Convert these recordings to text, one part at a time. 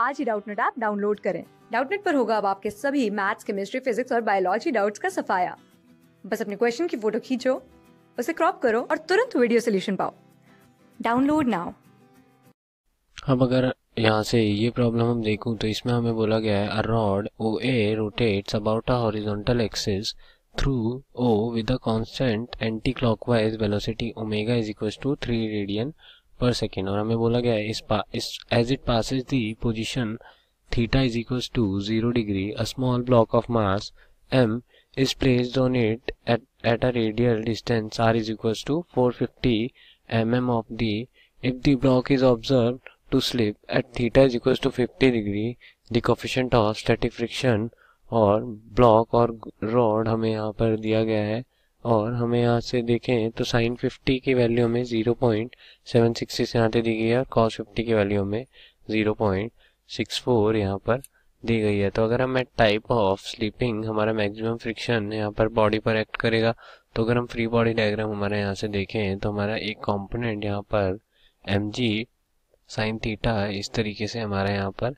आज ही Doubtnut app download करें डाउटनेट पर होगा अब आपके सभी मैथ्स केमिस्ट्री फिजिक्स और बायोलॉजी डाउट्स का सफाया बस अपने क्वेश्चन की फोटो खींचो उसे क्रॉप करो और तुरंत वीडियो सोल्यूशन पाओ डाउनलोड नाउ अब अगर यहाँ से ये प्रॉब्लम हम देखूं तो इसमें हमें बोला गया है a rod O A rotates about a horizontal axis through O with a constant anti clockwise velocity omega is equal to three radian per second और हमें बोला गया है इस as it passes the position theta is equal to zero degree a small block of mass M is placed on it at a radial distance R is equal to four fifty M M of the if the block is observe to slip at theta is equal to fifty degree the coefficient of static friction और block और rod हमें यहाँ पर दिया गया है और हमें यहाँ से देखें तो साइन 50 की वैल्यू में पॉइंट सेवन सिक्स यहाँ दी गई है और कॉस 50 की वैल्यू सिक्स 0.64 यहाँ पर दी गई है तो अगर हमें टाइप ऑफ स्लीपिंग हमारा मैक्सिमम फ्रिक्शन यहाँ पर बॉडी पर एक्ट करेगा तो अगर हम फ्री बॉडी डायग्राम हमारे यहाँ से देखें तो हमारा एक कॉम्पोनेंट यहाँ पर एम जी साइन थीटा इस तरीके से हमारा यहाँ पर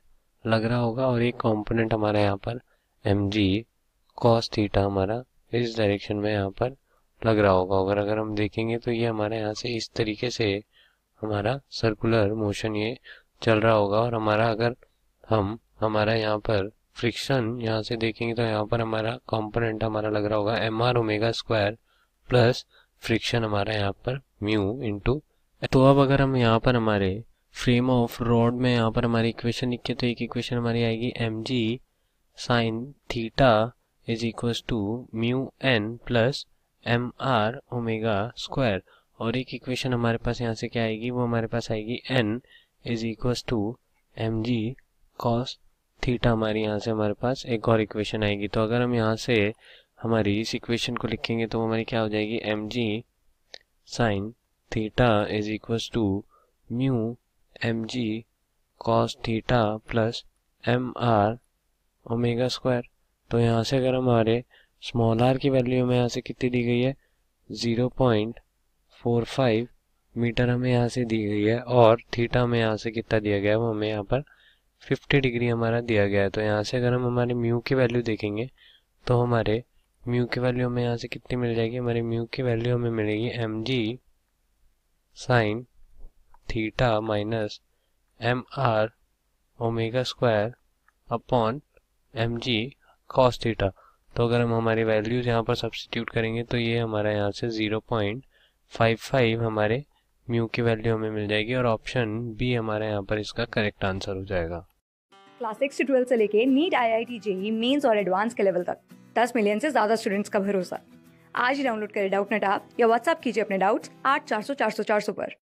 लग रहा होगा और एक कॉम्पोनेंट हमारा यहाँ पर एम जी कॉस थीटा हमारा इस डायरेक्शन में यहाँ पर लग रहा होगा अगर अगर हम देखेंगे तो ये हमारे यहाँ से इस तरीके से हमारा सर्कुलर मोशन ये चल रहा होगा और हमारा अगर हम हमारा यहाँ पर फ्रिक्शन यहाँ से देखेंगे तो यहाँ पर हमारा कंपोनेंट हमारा लग रहा होगा M R omega square plus friction हमारा यहाँ पर म्यू इंटू तो अब अगर हम यहाँ पर हमारे फ्रेम ऑफ रॉड में यहाँ पर हमारी इक्वेशन लिखे तो एक इक्वेशन हमारी आएगी M G sine theta is equals to mu N plus M R omega square और एक इक्वेशन हमारे पास यहाँ से क्या आएगी वो हमारे पास आएगी N is equals to M G cos theta हमारी यहाँ से हमारे पास एक और इक्वेशन आएगी तो अगर हम यहाँ से हमारी इस इक्वेशन को लिखेंगे तो हमारी क्या हो जाएगी M G sine theta is equals to mu M G cos theta plus M R omega square तो यहाँ से अगर हमारे स्मॉल आर की वैल्यू हमें यहाँ से कितनी दी गई है zero point four five metre हमें यहाँ से दी गई है और थीटा हमें यहाँ से कितना दिया गया है वो हमें यहाँ पर 50 डिग्री हमारा दिया गया है तो यहाँ से अगर हम हमारे म्यू की वैल्यू देखेंगे तो हमारे म्यू की वैल्यू हमें यहाँ से कितनी मिल जाएगी हमारे म्यू की वैल्यू हमें मिलेगी M G sine theta minus M R omega square upon M G cos theta तो अगर हम हमारी वैल्यूज़ यहाँ पर सब्सटीट्यूट करेंगे तो ये हमारा यहाँ से ज़ीरो पॉइंट फाइव फाइव हमारे म्यू की वैल्यू हमें मिल जाएगी और ऑप्शन बी हमारे यहाँ पर इसका करेक्ट आंसर हो जाएगा क्लास सिक्स से ट्वेल्थ से लेके NEET I I T JEE mains और एडवांस के लेवल तक दस मिलियन से ज्यादा स्टूडेंट्स का भरोसा आज ही डाउनलोड करें डाउट नेट आप या व्हाट्सअप कीजिए अपने डाउट्स आठ चार सौ चार सौ चार सौ पर